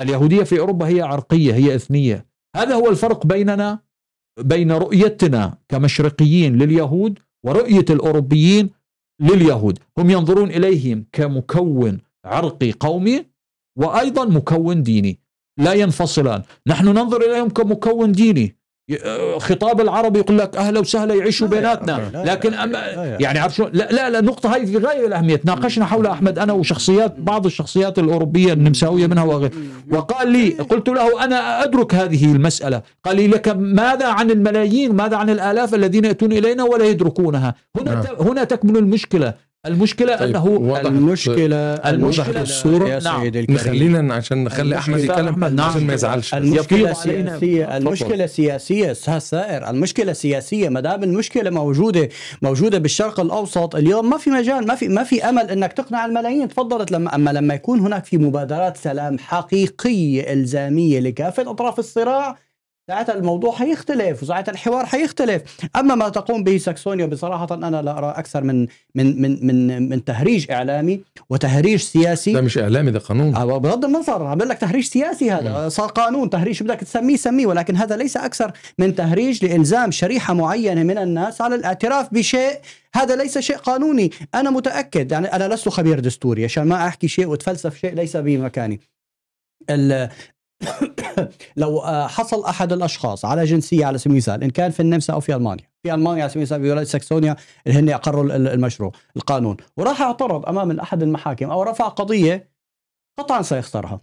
اليهودية في أوروبا هي عرقية هي إثنية هذا هو الفرق بيننا بين رؤيتنا كمشرقيين لليهود ورؤية الأوروبيين لليهود هم ينظرون إليهم كمكون عرقي قومي وأيضا مكون ديني لا ينفصلان نحن ننظر إليهم كمكون ديني آه، خطاب العربي يقول لك اهلا وسهلا يعيشوا بيناتنا لكن أما يعني عارف لا, لا لا النقطه هاي في غايه الاهميه تناقشنا حولها احمد انا وشخصيات بعض الشخصيات الاوروبيه النمساويه منها وغيرها وقال لي قلت له انا ادرك هذه المساله قال لي لك ماذا عن الملايين ماذا عن الالاف الذين ياتون الينا ولا يدركونها هنا نعم. هنا تكمن المشكله المشكلة طيب أنه المشكلة المشكلة الصورة يا نعم سيد الكريم خلينا عشان نخلي أحمد يتكلم نعم عشان ما يزعلش المشكلة سياسية المشكلة سياسية أستاذ سائر المشكلة سياسية ما دام المشكلة موجودة موجودة بالشرق الأوسط اليوم ما في مجال ما في ما في أمل أنك تقنع الملايين تفضلت لما أما لما يكون هناك في مبادرات سلام حقيقية إلزامية لكافة أطراف الصراع ساعتها الموضوع حيختلف وساعتها الحوار حيختلف اما ما تقوم به ساكسونيا بصراحه انا لا ارى اكثر من من من من من تهريج اعلامي وتهريج سياسي ده مش اعلامي ده قانون آه، بغض النظر عم لك تهريج سياسي هذا صار قانون تهريج بدك تسميه سميه ولكن هذا ليس اكثر من تهريج لالزام شريحه معينه من الناس على الاعتراف بشيء هذا ليس شيء قانوني انا متاكد يعني انا لست خبير دستوري عشان ما احكي شيء واتفلسف شيء ليس بمكاني لو آه، حصل احد الاشخاص على جنسيه على سبيل المثال ان كان في النمسا او في المانيا في المانيا على سبيل المثال في ولايه ساكسونيا اللي هن اقروا المشروع القانون وراح اعترض امام احد المحاكم او رفع قضيه قطعا سيخسرها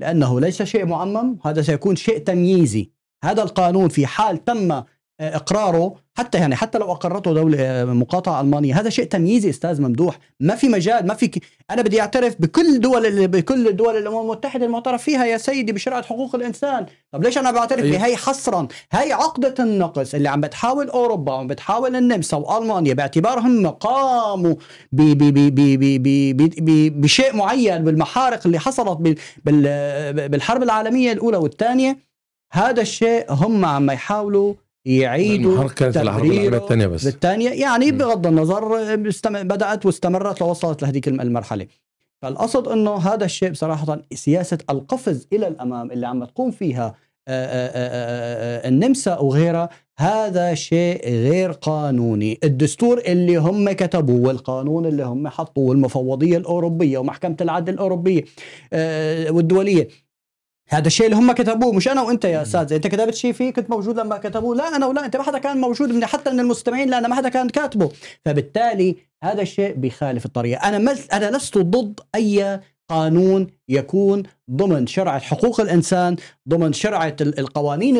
لانه ليس شيء معمم هذا سيكون شيء تمييزي هذا القانون في حال تم اقراره حتى يعني حتى لو اقرته دوله آه، مقاطعه المانيه هذا شيء تمييزي استاذ ممدوح ما في مجال ما في ك... انا بدي اعترف بكل دول بكل دول الامم المتحده المعترف فيها يا سيدي بشرعه حقوق الانسان طب ليش انا بعترف أيوه. بهي حصرا هي عقده النقص اللي عم بتحاول اوروبا وعم بتحاول النمسا والمانيا باعتبارهم قاموا بشيء معين بالمحارق اللي حصلت بالحرب العالميه الاولى والثانيه هذا الشيء هم عم يحاولوا يعيدوا تقريره الثانية بس الثانية يعني م. بغض النظر بدأت واستمرت لوصلت لهذيك المرحلة فالقصد انه هذا الشيء بصراحة سياسة القفز الى الامام اللي عم تقوم فيها النمسا وغيرها هذا شيء غير قانوني الدستور اللي هم كتبوه والقانون اللي هم حطوه والمفوضية الأوروبية ومحكمة العدل الأوروبية والدولية هذا الشيء اللي هم كتبوه مش انا وانت يا استاذ انت كتبت شيء فيه كنت موجود لما كتبوه لا انا ولا انت ما حدا كان موجود من حتى من المستمعين لا انا ما حدا كان كاتبه فبالتالي هذا الشيء بيخالف الطريقه انا مل... انا لست ضد اي قانون يكون ضمن شرعة حقوق الإنسان ضمن شرعة القوانين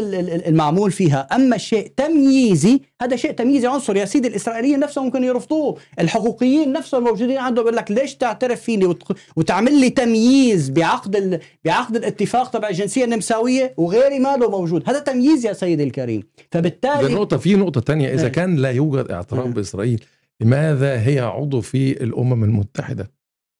المعمول فيها أما شيء تمييزي هذا شيء تمييزي عنصر يا سيدي الإسرائيليين نفسهم ممكن يرفضوه الحقوقيين نفسهم الموجودين عندهم يقول لك ليش تعترف فيني وتعمل لي تمييز بعقد بعقد الاتفاق تبع الجنسية النمساوية وغيري ما له موجود هذا تمييز يا سيدي الكريم فبالتالي نقطة في نقطة تانية إذا إيه. كان لا يوجد اعتراف إيه. بإسرائيل لماذا هي عضو في الأمم المتحدة؟